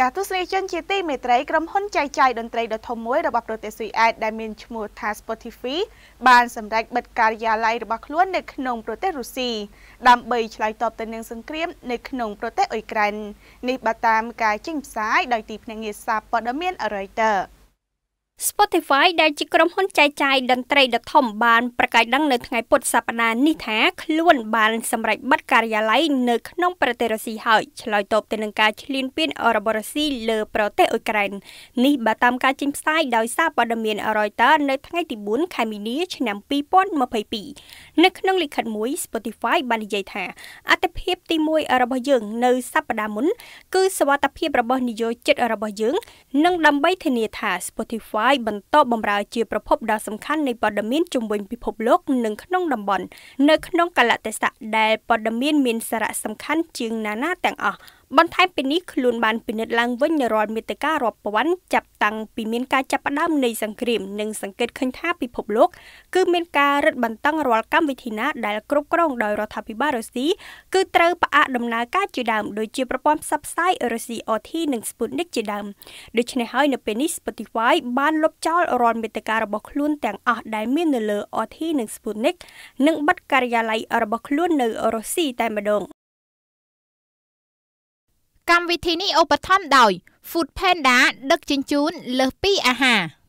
ចាទស្សនិកជនជាទីមេត្រីក្រុមហ៊ុនចែកចាយតន្ត្រីដ៏ធំមួយ របស់ប្រទេសស៊ុយអែតដែលមានឈ្មោះថា Spotify បានសម្រេចបិទការិយាល័យរបស់ខ្លួននៅក្នុងប្រទេសរុស្ស៊ីដើម្បីឆ្លើយតបទៅនឹងសង្គ្រាមនៅក្នុងប្រទេសអ៊ុយក្រែននេះបើតាមការចេញផ្សាយដោយទីភ្នាក់ងារសារព័ត៌មាន Reuters Spotify ដែលជាក្រុមហ៊ុនចែកចាយតន្ត្រីដ៏ធំបានប្រកាសដឹងនៅថ្ងៃពុធសប្តាហ៍នេះថាខ្លួនបានសម្រេចបិទការិយាល័យនៅក្នុងប្រទេសរុស្ស៊ីហើយឆ្លើយតបទៅនឹងការឈ្លានពានរបស់រុស្ស៊ីលើប្រទេសអ៊ុយក្រែននេះបើតាមការចេញផ្សាយដោយសារព័ត៌មាន Reuters នៅថ្ងៃទី4ខែមីនា ឆ្នាំ2022នៅក្នុងលិខិតមួយ Spotify បាននិយាយថាអត្តភាពទី1របស់យើងនៅសប្តាហ៍មុន គឺសវត្ថភាពរបស់និយោជិតរបស់យើងនិងដើម្បីធានាថា Spotify ឡាយបន្តបម្រើជាប្រភពដ៏សំខាន់នៃព័ត៌មានជុំវិញពិភពលោកនិងក្នុងតំបន់នៅក្នុងកលតិសៈដែលព័ត៌មានមានសារៈសំខាន់ជាងណាណាទាំងអស់បន្ថែមពីនេះខ្លួនបានពិនិត្យឡើងវិញរាល់មេតិការរាប់ពាន់ចាប់តាំងពីមានការចាប់ផ្ដើមនៃសង្គ្រាមនិងសង្កេតឃើញថាពិភពលោកគឺមានការរឹតបន្តឹងរាល់កម្មវិធីណាដែលគ្រប់គ្រងដោយរដ្ឋាភិបាលរុស្ស៊ីគឺត្រូវផ្អាកដំណើរការជាដើមដូចជាប្រព័ន្ធផ្សព្វផ្សាយរុស្ស៊ី RT និង Sputnik ជាដើមដូច្នេះហើយនៅពេលនេះ Spotify បានលុបចោលរាល់មេតិការរបស់ខ្លួនទាំងអស់ដែលមាននៅលើ RT និង Sputnik និងបិទការិយាល័យរបស់ខ្លួននៅរុស្ស៊ីតែម្ដងកម្មវិធីនេះឧបត្ថម្ភដោយ Food Panda ដឹកជញ្ជូនលើសពីអាហារ។